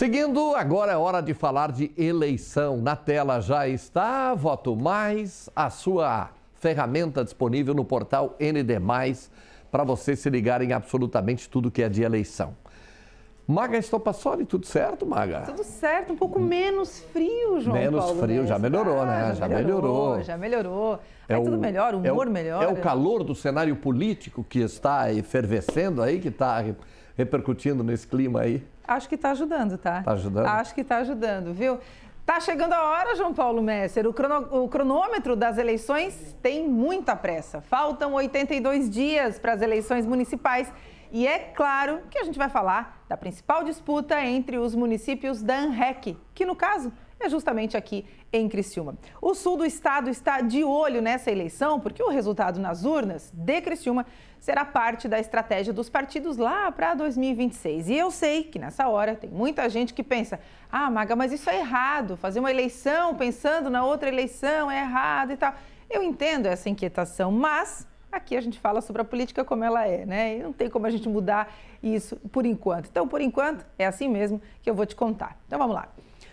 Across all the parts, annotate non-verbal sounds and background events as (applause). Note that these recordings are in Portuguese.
Seguindo, agora é hora de falar de eleição. Na tela já está Voto Mais, a sua ferramenta disponível no portal ND, para você se ligar em absolutamente tudo que é de eleição. Maga Estopassoli, tudo certo, Maga? Tudo certo, um pouco menos frio, João Menos Paulo, frio, né? já melhorou, né? Já, já melhorou, melhorou, Já melhorou. É aí o, tudo melhor, o humor é o, melhor. É o né? calor do cenário político que está efervescendo aí, que está repercutindo nesse clima aí? Acho que está ajudando, tá? Está ajudando? Acho que está ajudando, viu? Tá chegando a hora, João Paulo Messer. O, crono... o, cronômetro das eleições tem muita pressa. Faltam 82 dias para as eleições municipais. E é claro que a gente vai falar da principal disputa entre os municípios da ANREC, que no caso é justamente aqui em Criciúma. O sul do estado está de olho nessa eleição porque o resultado nas urnas de Criciúma será parte da estratégia dos partidos lá para 2026. E eu sei que nessa hora tem muita gente que pensa: ah, Maga, mas isso é errado, fazer uma eleição pensando na outra eleição é errado e tal. Eu entendo essa inquietação, mas aqui a gente fala sobre a política como ela é, né? E não tem como a gente mudar isso por enquanto. Então, por enquanto, é assim mesmo que eu vou te contar. Então, vamos lá.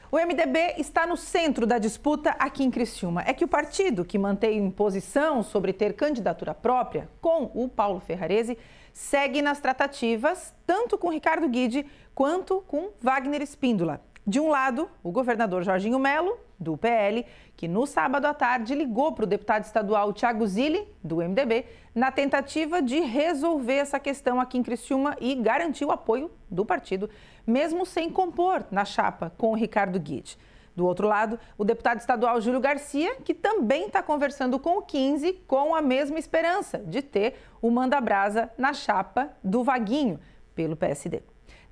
O MDB está no centro da disputa aqui em Criciúma. É que o partido, que mantém posição sobre ter candidatura própria com o Paulo Ferrarese, segue nas tratativas tanto com Ricardo Guide quanto com Wagner Espíndola. De um lado, o governador Jorginho Melo do PL, que no sábado à tarde ligou para o deputado estadual Tiago Zilli, do MDB, na tentativa de resolver essa questão aqui em Criciúma e garantir o apoio do partido, mesmo sem compor na chapa com o Ricardo Guide. Do outro lado, o deputado estadual Júlio Garcia, que também está conversando com o 15 com a mesma esperança de ter o manda-brasa na chapa do Vaguinho, pelo PSD.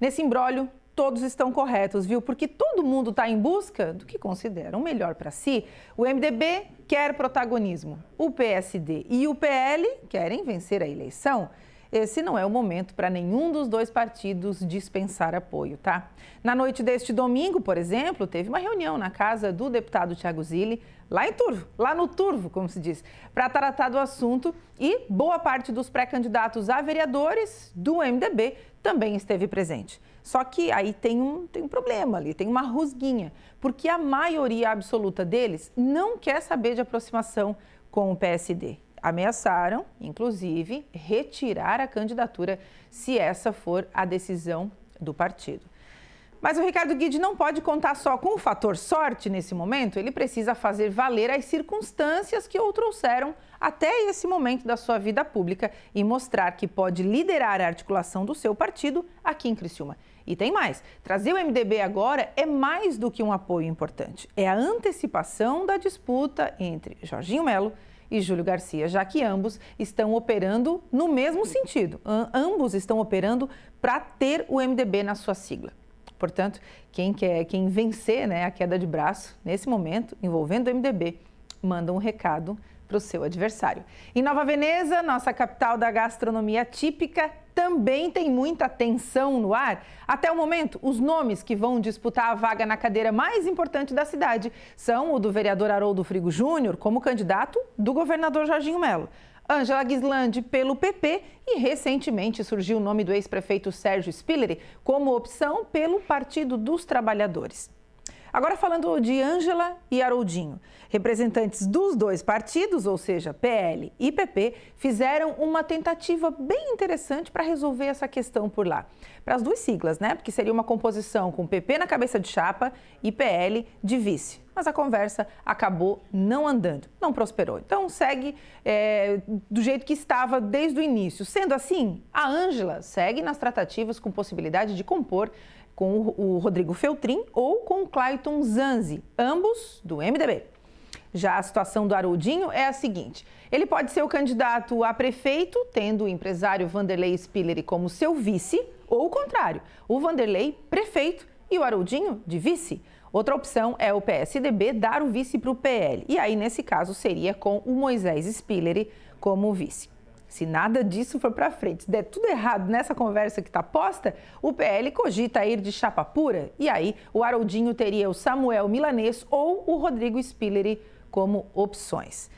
Nesse imbróglio, todos estão corretos, viu? Porque todo mundo está em busca do que consideram melhor para si. O MDB quer protagonismo, o PSD e o PL querem vencer a eleição. Esse não é o momento para nenhum dos dois partidos dispensar apoio, tá? Na noite deste domingo, por exemplo, teve uma reunião na casa do deputado Tiago Zilli, lá em Turvo, lá no Turvo, como se diz, para tratar do assunto e boa parte dos pré-candidatos a vereadores do MDB também esteve presente. Só que aí tem um, tem um problema ali, tem uma rusguinha, porque a maioria absoluta deles não quer saber de aproximação com o PSD ameaçaram, inclusive, retirar a candidatura se essa for a decisão do partido. Mas o Ricardo Guide não pode contar só com o fator sorte nesse momento, ele precisa fazer valer as circunstâncias que o trouxeram até esse momento da sua vida pública e mostrar que pode liderar a articulação do seu partido aqui em Criciúma. E tem mais: trazer o MDB agora é mais do que um apoio importante, é a antecipação da disputa entre Jorginho Melo e Júlio Garcia, já que ambos estão operando no mesmo sentido. ambos estão operando para ter o MDB na sua sigla. Portanto, quem quer, quem vencer né, a queda de braço nesse momento envolvendo o MDB mandam um recado para o seu adversário. Em Nova Veneza, nossa capital da gastronomia típica, também tem muita tensão no ar. Até o momento, os nomes que vão disputar a vaga na cadeira mais importante da cidade são o do vereador Haroldo Frigo Júnior como candidato do governador Jorginho Melo. Ângela Guislandi pelo PP e recentemente surgiu o nome do ex-prefeito Sérgio Spilleri como opção pelo Partido dos Trabalhadores. Agora falando de Ângela e Haroldinho. Representantes dos dois partidos, ou seja, PL e PP, fizeram uma tentativa bem interessante para resolver essa questão por lá. Para as duas siglas, né? Porque seria uma composição com PP na cabeça de chapa e PL de vice mas a conversa acabou não andando, não prosperou. Então segue é, do jeito que estava desde o início. Sendo assim, a Ângela segue nas tratativas com possibilidade de compor com o Rodrigo Feltrin ou com o Clayton Zanzi, ambos do MDB. Já a situação do Haroldinho é a seguinte: ele pode ser o candidato a prefeito, tendo o empresário Vanderlei Spilleri como seu vice, ou o contrário, o Vanderlei prefeito e o Haroldinho de vice. Outra opção é o PSDB dar o vice para o PL. E aí, nesse caso, seria com o Moisés Spilleri como vice. Se nada disso for para frente, se der tudo errado nessa conversa que está posta, o PL cogita ir de chapa pura e aí o Haroldinho teria o Samuel Milanês ou o Rodrigo Spilleri como opções.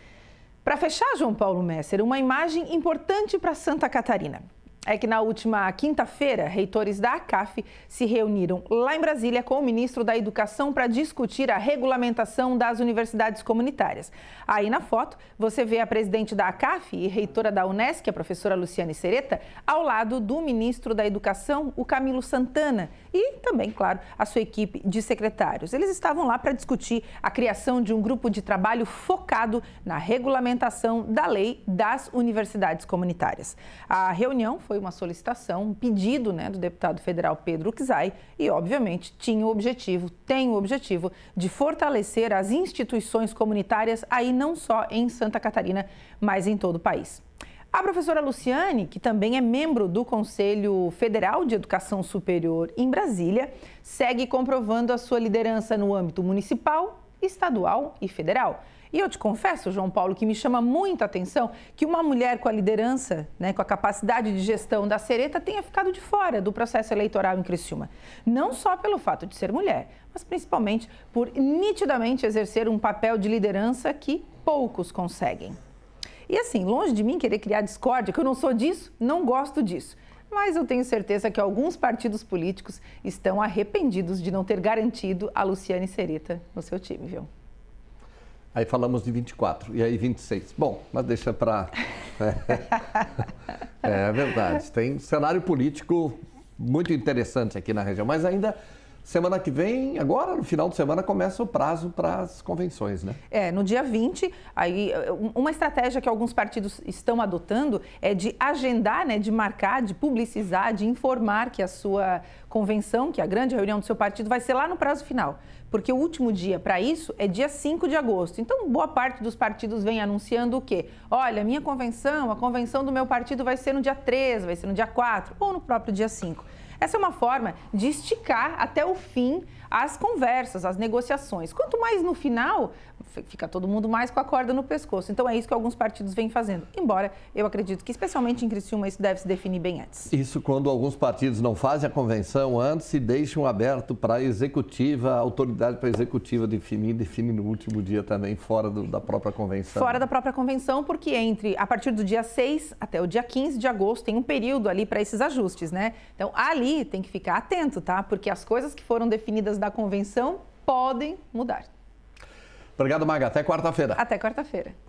Para fechar, João Paulo Messer, uma imagem importante para Santa Catarina é que na última quinta-feira, reitores da ACAF se reuniram lá em Brasília com o ministro da Educação para discutir a regulamentação das universidades comunitárias. Aí na foto, você vê a presidente da ACAF e reitora da Unesc, a professora Luciane Sereta, ao lado do ministro da Educação, o Camilo Santana, e também, claro, a sua equipe de secretários. Eles estavam lá para discutir a criação de um grupo de trabalho focado na regulamentação da lei das universidades comunitárias. A reunião foi uma solicitação, um pedido né, do deputado federal Pedro Kizai e, obviamente, tinha o objetivo, tem o objetivo de fortalecer as instituições comunitárias aí não só em Santa Catarina, mas em todo o país. A professora Luciane, que também é membro do Conselho Federal de Educação Superior em Brasília, segue comprovando a sua liderança no âmbito municipal, estadual e federal. E eu te confesso, João Paulo, que me chama muita atenção que uma mulher com a liderança, né, com a capacidade de gestão da Sereta, tenha ficado de fora do processo eleitoral em Criciúma. Não só pelo fato de ser mulher, mas principalmente por nitidamente exercer um papel de liderança que poucos conseguem. E assim, longe de mim querer criar discórdia, que eu não sou disso, não gosto disso. Mas eu tenho certeza que alguns partidos políticos estão arrependidos de não ter garantido a Luciane Sereta no seu time, viu? Aí falamos de 24 e aí 26. Bom, mas deixa para. (laughs) É, é verdade. Tem cenário político muito interessante aqui na região, mas ainda Semana que vem, agora no final de semana, começa o prazo para as convenções, né? É, no dia 20, aí, uma estratégia que alguns partidos estão adotando é de agendar, né, de marcar, de publicizar, de informar que a sua convenção, que a grande reunião do seu partido vai ser lá no prazo final. Porque o último dia para isso é dia 5 de agosto. Então, boa parte dos partidos vem anunciando o quê? Olha, minha convenção, a convenção do meu partido vai ser no dia 3, vai ser no dia 4 ou no próprio dia 5. Essa é uma forma de esticar até o fim as conversas, as negociações. Quanto mais no final, fica todo mundo mais com a corda no pescoço. Então é isso que alguns partidos vêm fazendo. Embora eu acredito que, especialmente em Criciúma, isso deve se definir bem antes. Isso quando alguns partidos não fazem a convenção antes e deixam aberto para a executiva, a autoridade para a executiva definir, define no último dia também, fora do, da própria convenção. Fora da própria convenção, porque entre a partir do dia 6 até o dia 15 de agosto tem um período ali para esses ajustes, né? Então ali tem que ficar atento, tá? Porque as coisas que foram definidas da convenção podem mudar. Obrigado, Maga. Até quarta-feira. Até quarta-feira.